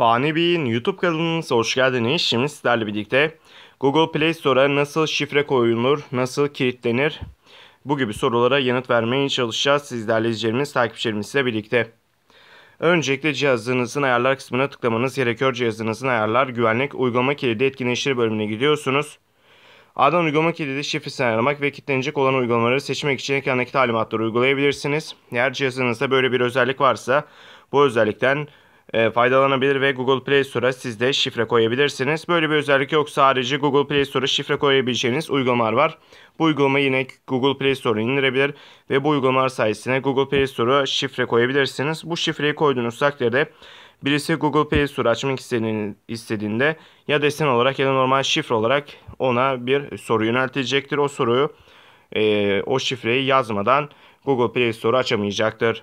Fani Bey'in YouTube kanalınıza hoş geldiniz. Şimdi sizlerle birlikte Google Play Store'a nasıl şifre koyulur, nasıl kilitlenir bu gibi sorulara yanıt vermeye çalışacağız sizlerle izleyicilerimiz, takipçilerimizle birlikte. Öncelikle cihazınızın ayarlar kısmına tıklamanız gerekiyor. Cihazınızın ayarlar güvenlik uygulama kilidi etkinleştir bölümüne gidiyorsunuz. A'dan uygulama kilidi şifresini ayarlamak ve kilitlenecek olan uygulamaları seçmek için ekrandaki talimatları uygulayabilirsiniz. Eğer cihazınızda böyle bir özellik varsa bu özellikten e, faydalanabilir ve Google Play Store'a siz de şifre koyabilirsiniz. Böyle bir özellik yoksa sadece Google Play Store'a şifre koyabileceğiniz uygulamalar var. Bu uygulama yine Google Play Store'a indirebilir ve bu uygulamalar sayesinde Google Play Store'a şifre koyabilirsiniz. Bu şifreyi koyduğunuz takdirde birisi Google Play Store açmak istediğinde ya desen olarak ya da normal şifre olarak ona bir soru yöneltilecektir. O soruyu e, o şifreyi yazmadan Google Play Store açamayacaktır.